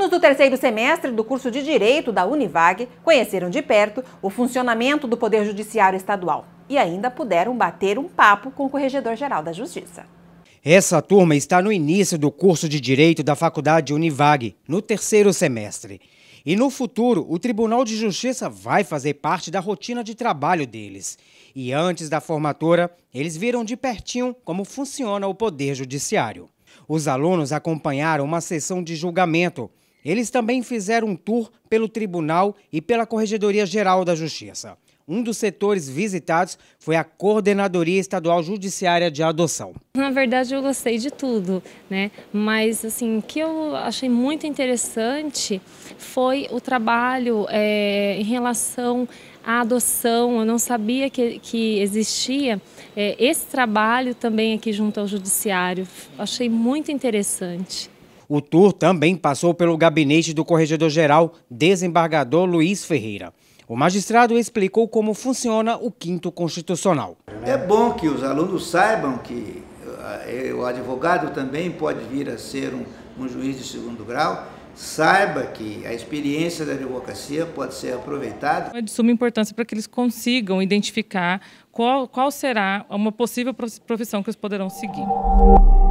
Alunos do terceiro semestre do curso de Direito da Univag conheceram de perto o funcionamento do Poder Judiciário Estadual e ainda puderam bater um papo com o Corregedor-Geral da Justiça. Essa turma está no início do curso de Direito da Faculdade Univag, no terceiro semestre. E no futuro, o Tribunal de Justiça vai fazer parte da rotina de trabalho deles. E antes da formatura, eles viram de pertinho como funciona o Poder Judiciário. Os alunos acompanharam uma sessão de julgamento eles também fizeram um tour pelo Tribunal e pela Corregedoria Geral da Justiça. Um dos setores visitados foi a Coordenadoria Estadual Judiciária de Adoção. Na verdade, eu gostei de tudo, né? Mas assim, o que eu achei muito interessante foi o trabalho é, em relação à adoção. Eu não sabia que, que existia é, esse trabalho também aqui junto ao Judiciário. Achei muito interessante. O tour também passou pelo gabinete do corregedor-geral, desembargador Luiz Ferreira. O magistrado explicou como funciona o quinto constitucional. É bom que os alunos saibam que eh, eh, o advogado também pode vir a ser um, um juiz de segundo grau, saiba que a experiência da advocacia pode ser aproveitada. É de suma importância para que eles consigam identificar qual, qual será uma possível profissão que eles poderão seguir.